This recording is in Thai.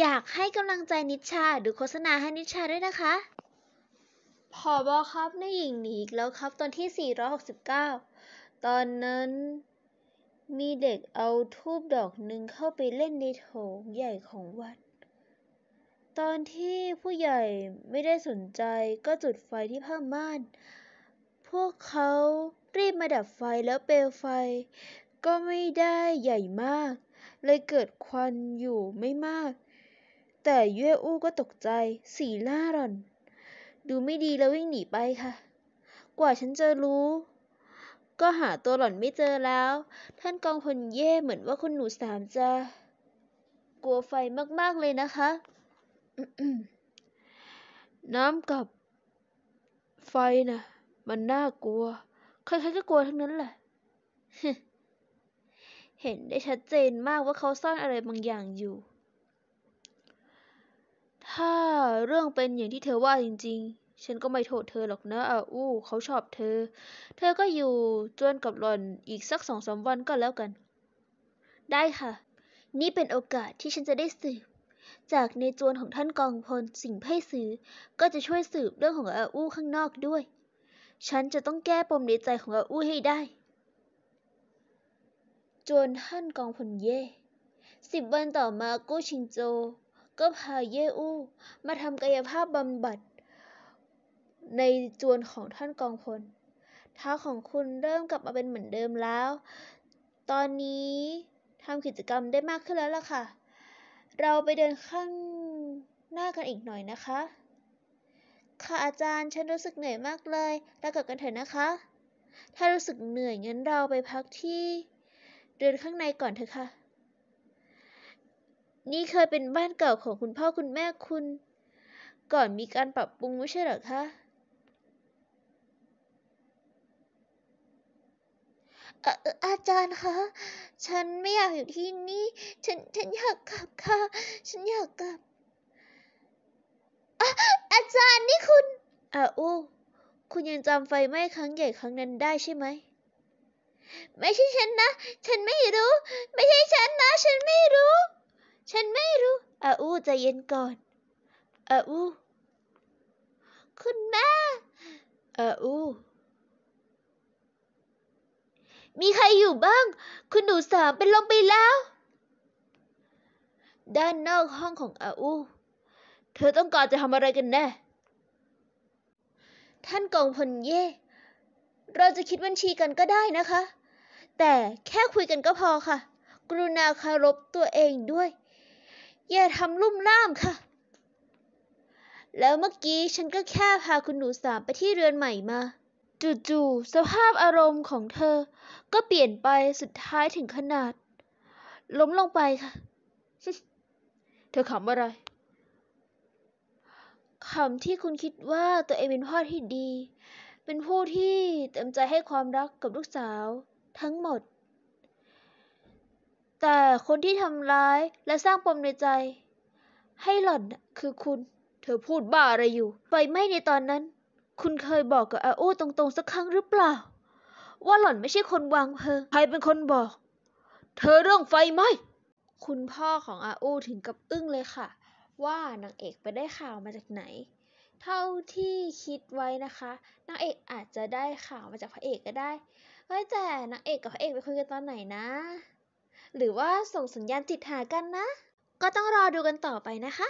อยากให้กำลังใจนิชาหรือโฆษณาให้นิชาด้วยนะคะผอบอครับนายหญิงหนีอีกแล้วครับตอนที่ 469 ตอนนั้น มีเด็กเอาทูบดอกหนึ่งเข้าไปเล่นในโถงใหญ่ของวัด ตอนที่ผู้ใหญ่ไม่ได้สนใจก็จุดไฟที่ผ้าม่าน พวกเขารีบมาดับไฟแล้วเปลวไฟ ก็ไม่ได้ใหญ่มาก เลยเกิดควันอยู่ไม่มากแต่เย่อู้ก็ตกใจ สีหน้าร่อน ดูไม่ดีแล้ววิ่งหนีไปค่ะ กว่าฉันจะรู้ ก็หาตัวหล่อนไม่เจอแล้ว ท่านกองพลเย่เหมือนว่าคุณหนูสามจะกลัวไฟมากๆเลยนะคะ น้ำกับไฟนะ่ะ มันน่ากลัว ใครๆก็กลัวทั้งนั้นแหละ เห็นได้ชัดเจนมากว่าเขาซ่อนอะไรบางอย่างอยู่ถ้าเรื่องเป็นอย่างที่เธอว่าจริงๆ ฉันก็ไม่โทษเธอหรอกนะอาอู้เขาชอบเธอ เธอก็อยู่จวนกับหล่อนอีกสักสองสามวันก็แล้วกัน ได้ค่ะ นี่เป็นโอกาสที่ฉันจะได้สืบ จากในจวนของท่านกองพลสิ่งไพ่สื้อ ก็จะช่วยสืบเรื่องของอาอู้ข้างนอกด้วย ฉันจะต้องแก้ปมในใจของอาอู้ให้ได้ จวนท่านกองพลเย่สิบวันต่อมากู้ชิงโจก็พาเย่อูมาทำกายภาพบำบัด ในจวนของท่านกองพลเท้าของคุณเริ่มกลับมาเป็นเหมือนเดิมแล้ว ตอนนี้ทำกิจกรรมได้มากขึ้นแล้วล่ะค่ะ เราไปเดินข้างหน้ากันอีกหน่อยนะคะค่ะอาจารย์ฉันรู้สึกเหนื่อยมากเลยแล้วกลับกันเถอะนะคะ ถ้ารู้สึกเหนื่อยงั้นเราไปพักที่เดินข้างในก่อนเถอะค่ะนี่เคยเป็นบ้านเก่าของคุณพ่อคุณแม่คุณ ก่อนมีการปรับปรุงไม่ใช่หรอคะอาจารย์คะ ฉันไม่อยากอยู่ที่นี่ ฉัน ฉันอยากกลับค่ะ ฉันอยากกลับ อาจารย์นี่คุณอาอู้คุณยังจำไฟไหม้ครั้งใหญ่ครั้งนั้นได้ใช่ไหม ไม่ใช่ฉันนะ ฉันไม่รู้ ไม่ใช่ฉันนะ ฉันไม่รู้ฉันไม่รู้อาอูจะเย็นก่อนอาอู คุณแม่อาอู มีใครอยู่บ้าง คุณหนูสามเป็นลมไปแล้ว ด้านนอกห้องของอาอู เธอต้องการจะทำอะไรกันแน่ ท่านกองพลเย่ เราจะคิดบัญชีกันก็ได้นะคะ แต่แค่คุยกันก็พอค่ะ กรุณาคารพตัวเองด้วยอย่าทำลุ่มล่ามค่ะ แล้วเมื่อกี้ฉันก็แค่พาคุณหนูสามไปที่เรือนใหม่มาจู่ๆสภาพอารมณ์ของเธอ ก็เปลี่ยนไปสุดท้ายถึงขนาด ล้มลงไปค่ะ เธอขำอะไรคำที่คุณคิดว่าตัวเองเป็นพ่อที่ดี เป็นผู้ที่เต็มใจให้ความรักกับลูกสาวทั้งหมดแต่คนที่ทำร้ายและสร้างปมในใจ ให้หล่อนน่ะคือคุณ เธอพูดบ้าอะไรอยู่ไฟไหม้ในตอนนั้น คุณเคยบอกกับอาอู้ตรงๆสักครั้งหรือเปล่า ว่าหล่อนไม่ใช่คนวางเพลิงใครเป็นคนบอก เธอเรื่องไฟไหม คุณพ่อของอาอู้ถึงกับอึ้งเลยค่ะ ว่านางเอกไปได้ข่าวมาจากไหน เท่าที่คิดไว้นะคะนางเอกอาจจะได้ข่าวมาจากพระเอกก็ได้้แต่นางเอกกับพระเอกไปคุยกันตอนไหนนะหรือว่าส่งสัญญาณจิตหากันนะ ก็ต้องรอดูกันต่อไปนะคะ